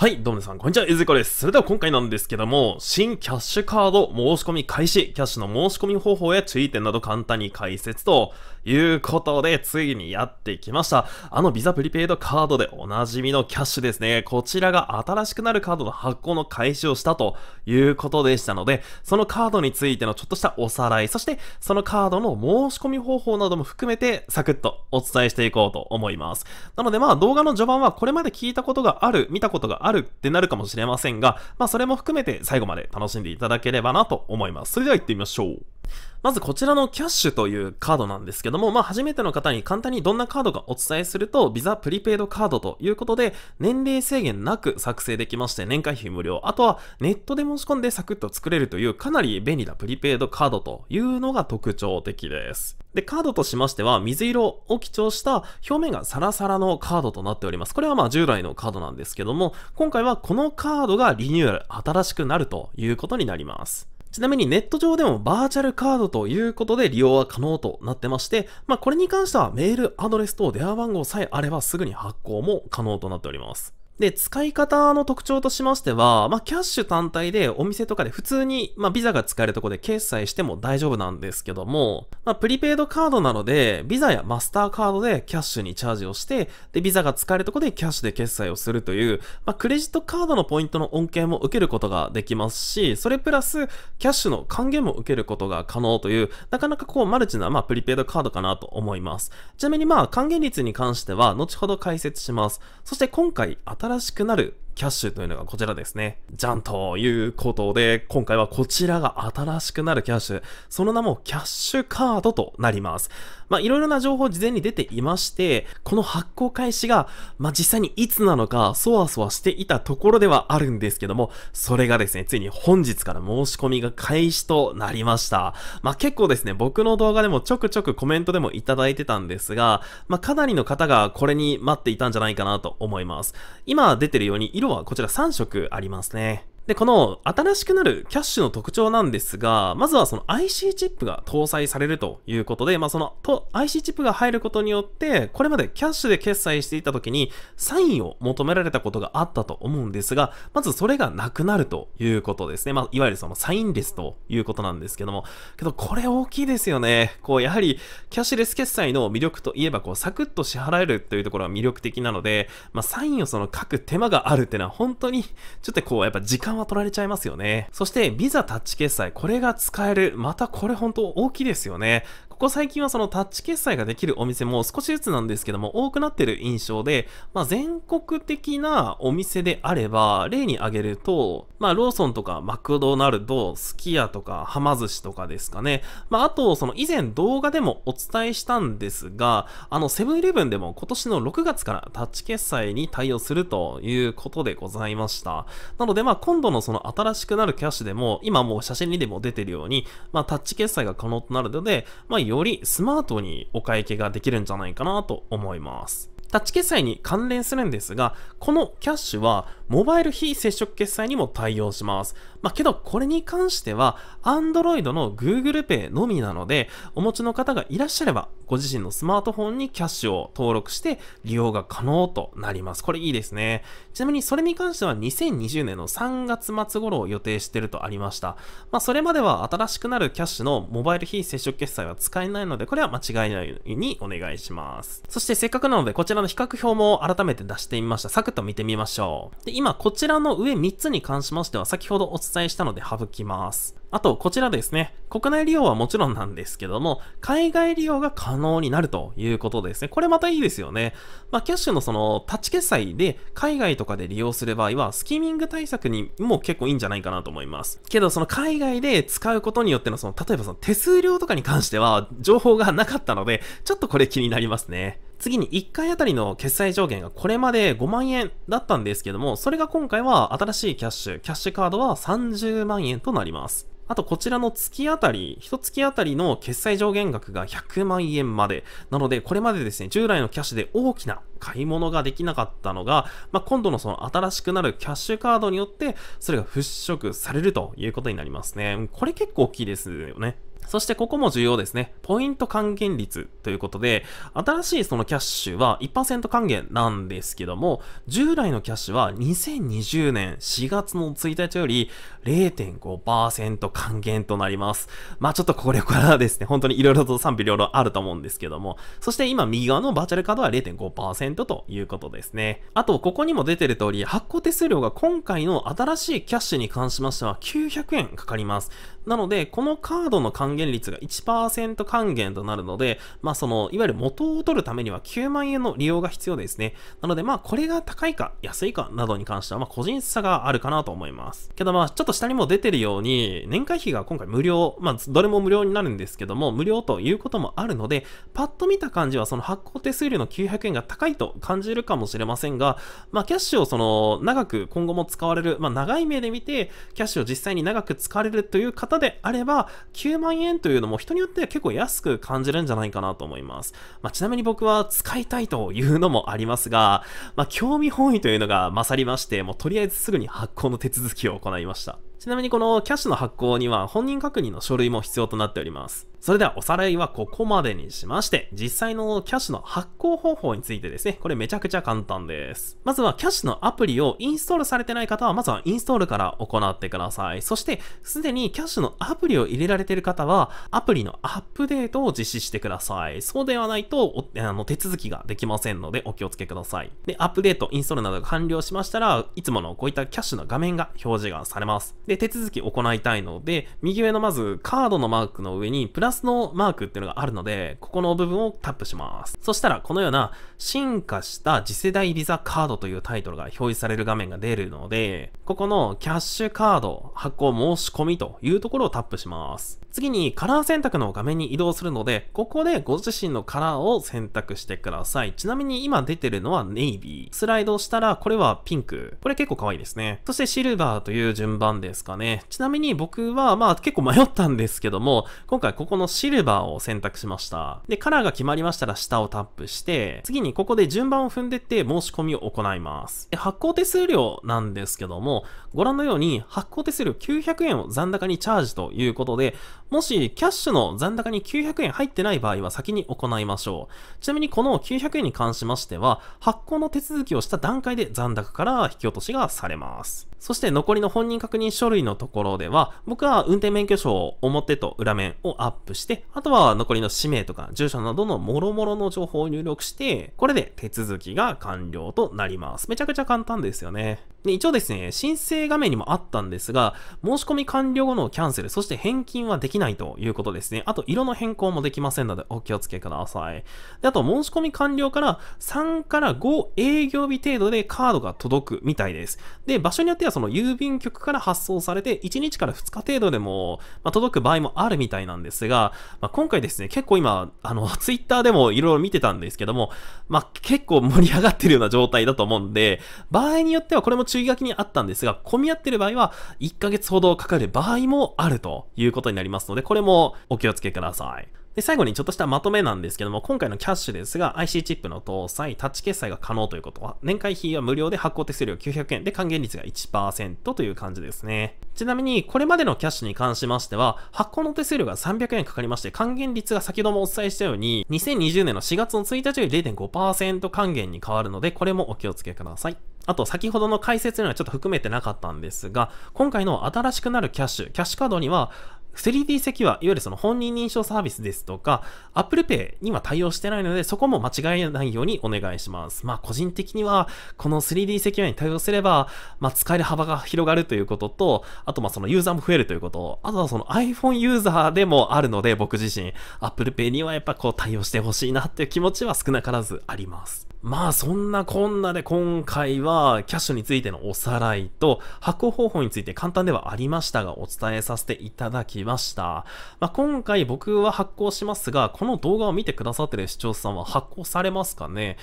はい、どうも皆さん、こんにちは、ゆずこです。それでは今回なんですけども、新キャッシュカード申し込み開始、キャッシュの申し込み方法や注意点など簡単に解説と、いうことで、ついにやってきました。あのビザプリペイドカードでおなじみのキャッシュですね。こちらが新しくなるカードの発行の開始をしたということでしたので、そのカードについてのちょっとしたおさらい、そしてそのカードの申し込み方法なども含めて、サクッとお伝えしていこうと思います。なのでまあ動画の序盤はこれまで聞いたことがある、見たことがあるってなるかもしれませんが、まあそれも含めて最後まで楽しんでいただければなと思います。それでは行ってみましょう。まずこちらのキャッシュというカードなんですけども、まあ初めての方に簡単にどんなカードかお伝えすると、ビザプリペイドカードということで、年齢制限なく作成できまして、年会費無料、あとはネットで申し込んでサクッと作れるというかなり便利なプリペイドカードというのが特徴的です。で、カードとしましては、水色を基調した表面がサラサラのカードとなっております。これはまあ従来のカードなんですけども、今回はこのカードがリニューアル、新しくなるということになります。ちなみにネット上でもバーチャルカードということで利用は可能となってまして、まあ、これに関してはメールアドレスと電話番号さえあればすぐに発行も可能となっております。で、使い方の特徴としましては、まあ、キャッシュ単体でお店とかで普通に、まあ、ビザが使えるとこで決済しても大丈夫なんですけども、まあ、プリペイドカードなので、ビザやマスターカードでキャッシュにチャージをして、で、ビザが使えるとこでキャッシュで決済をするという、まあ、クレジットカードのポイントの恩恵も受けることができますし、それプラス、キャッシュの還元も受けることが可能という、なかなかこう、マルチな、まあ、プリペイドカードかなと思います。ちなみにまあ、還元率に関しては、後ほど解説します。そして今回、新しくなるキャッシュというのがこちらですね。じゃんということで、今回はこちらが新しくなるキャッシュ。その名もキャッシュカードとなります。まあ、いろいろな情報事前に出ていまして、この発行開始が、まあ、実際にいつなのか、そわそわしていたところではあるんですけども、それがですね、ついに本日から申し込みが開始となりました。まあ、結構ですね、僕の動画でもちょくちょくコメントでもいただいてたんですが、まあ、かなりの方がこれに待っていたんじゃないかなと思います。今出てるように、色はこちら3色ありますね。で、この新しくなるキャッシュの特徴なんですが、まずはその IC チップが搭載されるということで、まあそのと IC チップが入ることによって、これまでキャッシュで決済していた時にサインを求められたことがあったと思うんですが、まずそれがなくなるということですね。まあいわゆるそのサインレスということなんですけども、けどこれ大きいですよね。こうやはりキャッシュレス決済の魅力といえば、こうサクッと支払えるというところは魅力的なので、まあサインをその書く手間があるっていうのは本当にちょっとこうやっぱ時間は取られちゃいますよね。そして、ビザタッチ決済、これが使える。またこれ本当大きいですよね。ここ最近はそのタッチ決済ができるお店も少しずつなんですけども多くなってる印象で、まあ、全国的なお店であれば、例に挙げると、まあ、ローソンとかマクドナルド、スキヤとか、はま寿司とかですかね。まあ、あと、その以前動画でもお伝えしたんですが、あの、セブンイレブンでも今年の6月からタッチ決済に対応するということでございました。なので、まあ、今度のその新しくなるキャッシュでも、今もう写真にでも出てるように、まあ、タッチ決済が可能となるので、まあ、よりスマートにお会計ができるんじゃないかなと思います。タッチ決済に関連するんですが、このキャッシュはモバイル非接触決済にも対応します。まあ、けどこれに関しては Android の Google Pay のみなので、お持ちの方がいらっしゃれば、ご自身のスマートフォンにキャッシュを登録して利用が可能となります。これいいですね。ちなみにそれに関しては2020年の3月末頃を予定してるとありました。まあ、それまでは新しくなるキャッシュのモバイル非接触決済は使えないので、これは間違いないようにお願いします。そしてせっかくなのでこちららの比較表も改めて出してみました。サクッと見てみましょう。で、今、こちらの上3つに関しましては、先ほどお伝えしたので省きます。あと、こちらですね。国内利用はもちろんなんですけども、海外利用が可能になるということですね。これまたいいですよね。まあ、キャッシュのその、タッチ決済で海外とかで利用する場合は、スキミング対策にも結構いいんじゃないかなと思います。けど、その海外で使うことによってのその、例えばその手数料とかに関しては、情報がなかったので、ちょっとこれ気になりますね。次に1回あたりの決済上限がこれまで5万円だったんですけども、それが今回は新しいキャッシュ、キャッシュカードは30万円となります。あとこちらの月あたり、1月あたりの決済上限額が100万円まで。なので、これまでですね、従来のキャッシュで大きな買い物ができなかったのが、まあ、今度のその新しくなるキャッシュカードによって、それが払拭されるということになりますね。これ結構大きいですよね。そしてここも重要ですね。ポイント還元率ということで、新しいそのキャッシュは1%還元なんですけども、従来のキャッシュは2020年4月の1日より0.5%還元となります。まあちょっとこれからですね、本当に色々と賛否両論あると思うんですけども、そして今右側のバーチャルカードは0.5%ということですね。あと、ここにも出てる通り、発行手数料が今回の新しいキャッシュに関しましては900円かかります。なので、このカードの還還元率が1%還元となるので、まあその、いわゆる元を取るためには9万円の利用が必要ですね。なのでまあこれが高いか安いかなどに関してはまあ個人差があるかなと思います。けどまあちょっと下にも出てるように、年会費が今回無料、まあどれも無料になるんですけども、無料ということもあるので、パッと見た感じはその発行手数料の900円が高いと感じるかもしれませんが、まあキャッシュをその長く今後も使われる、まあ長い目で見て、キャッシュを実際に長く使われるという方であれば、9万円円というのも人によっては結構安く感じるんじゃないかなと思います。まあ、ちなみに僕は使いたいというのもありますが、まあ、興味本位というのが勝りまして、もうとりあえずすぐに発行の手続きを行いました。ちなみにこのキャッシュの発行には本人確認の書類も必要となっております。それではおさらいはここまでにしまして、実際のキャッシュの発行方法についてですね、これめちゃくちゃ簡単です。まずはキャッシュのアプリをインストールされてない方は、まずはインストールから行ってください。そして、すでにキャッシュのアプリを入れられている方は、アプリのアップデートを実施してください。そうではないと、あの手続きができませんのでお気をつけください。で、アップデート、インストールなどが完了しましたら、いつものこういったキャッシュの画面が表示がされます。で、手続き行いたいので、右上のまずカードのマークの上にプララスのマークっていうのがあるので、ここの部分をタップします。そしたら、このような、進化した次世代ビザカードというタイトルが表示される画面が出るので、ここのキャッシュカード発行申し込みというところをタップします。次にカラー選択の画面に移動するので、ここでご自身のカラーを選択してください。ちなみに今出てるのはネイビー。スライドしたら、これはピンク。これ結構可愛いですね。そしてシルバーという順番ですかね。ちなみに僕は、まあ結構迷ったんですけども、今回こここのシルバーを選択しました。で、カラーが決まりましたら下をタップして、次にここで順番を踏んでって申し込みを行います。で、発行手数料なんですけども、ご覧のように発行手数料900円を残高にチャージということで、もしキャッシュの残高に900円入ってない場合は先に行いましょう。ちなみにこの900円に関しましては、発行の手続きをした段階で残高から引き落としがされます。そして残りの本人確認書類のところでは、僕は運転免許証を表と裏面をアップして、あとは残りの氏名とか住所などの諸々の情報を入力して、これで手続きが完了となります。めちゃくちゃ簡単ですよね。で、一応ですね、申請画面にもあったんですが、申し込み完了後のキャンセル、そして返金はできないということですね。あと、色の変更もできませんので、お気をつけください。で、あと、申し込み完了から3から5営業日程度でカードが届くみたいです。で、場所によってはその郵便局から発送されて、1日から2日程度でも、まあ、届く場合もあるみたいなんですが、まあ、今回ですね、結構今、あの、ツイッターでも色々見てたんですけども、まあ、結構盛り上がってるような状態だと思うんで、場合によってはこれも注意書きにあったんですが、混み合ってる場合は、1ヶ月ほどかかる場合もあるということになりますので、これもお気をつけください。で、最後にちょっとしたまとめなんですけども、今回のキャッシュですが、IC チップの搭載、タッチ決済が可能ということは、年会費は無料で発行手数料900円で還元率が1%という感じですね。ちなみに、これまでのキャッシュに関しましては、発行の手数料が300円かかりまして、還元率が先ほどもお伝えしたように、2020年の4月の1日より0.5%還元に変わるので、これもお気をつけください。あと、先ほどの解説にはちょっと含めてなかったんですが、今回の新しくなるキャッシュ、キャッシュカードには、3D 席はいわゆるその本人認証サービスですとか、Apple Pay には対応してないので、そこも間違えないようにお願いします。まあ個人的には、この 3D セキュアに対応すれば、まあ使える幅が広がるということと、あとまあそのユーザーも増えるということ、あとはその iPhone ユーザーでもあるので、僕自身、Apple Pay にはやっぱこう対応してほしいなっていう気持ちは少なからずあります。まあそんなこんなで今回はキャッシュについてのおさらいと発行方法について簡単ではありましたがお伝えさせていただきました。まあ、今回僕は発行しますが、この動画を見てくださってる視聴者さんは発行されますかね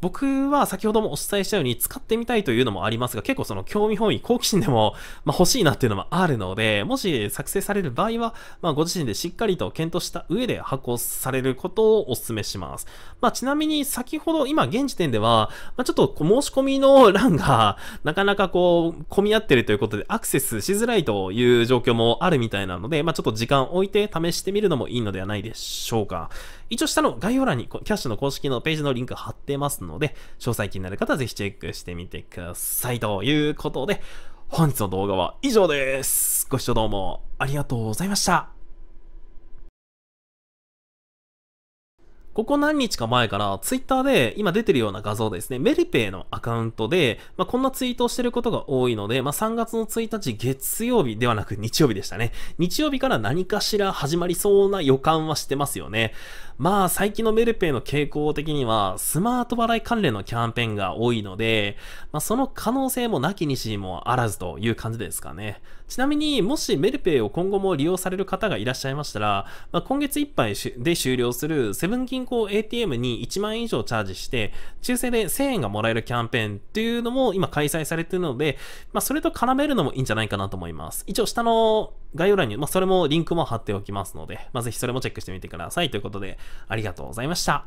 僕は先ほどもお伝えしたように使ってみたいというのもありますが、結構その興味本位、好奇心でも、ま欲しいなっていうのもあるので、もし作成される場合は、まあ、ご自身でしっかりと検討した上で発行されることをお勧めします。まあ、ちなみに先ほど今現時点では、まあ、ちょっと申し込みの欄がなかなかこう混み合ってるということでアクセスしづらいという状況もあるみたいなので、まちょっと時間を置いて試してみるのもいいのではないでしょうか。一応下の概要欄にキャッシュの公式のページのリンク貼ってますので、詳細気になる方はぜひチェックしてみてください。ということで、本日の動画は以上です。ご視聴どうもありがとうございました。ここ何日か前から、ツイッターで今出てるような画像ですね、メルペイのアカウントで、まあ、こんなツイートをしてることが多いので、まあ、3月の1日月曜日ではなく日曜日でしたね。日曜日から何かしら始まりそうな予感はしてますよね。まあ、最近のメルペイの傾向的には、スマート払い関連のキャンペーンが多いので、まあ、その可能性もなきにしもあらずという感じですかね。ちなみに、もしメルペイを今後も利用される方がいらっしゃいましたら、まあ、今月いっぱいで終了するセブン銀こう ATM に1万円以上チャージして、抽選で1000円がもらえるキャンペーンっていうのも今開催されてるので、まあ、それと絡めるのもいいんじゃないかなと思います。一応下の概要欄に、まあ、それもリンクも貼っておきますので、まあ、ぜひそれもチェックしてみてください。ということで、ありがとうございました。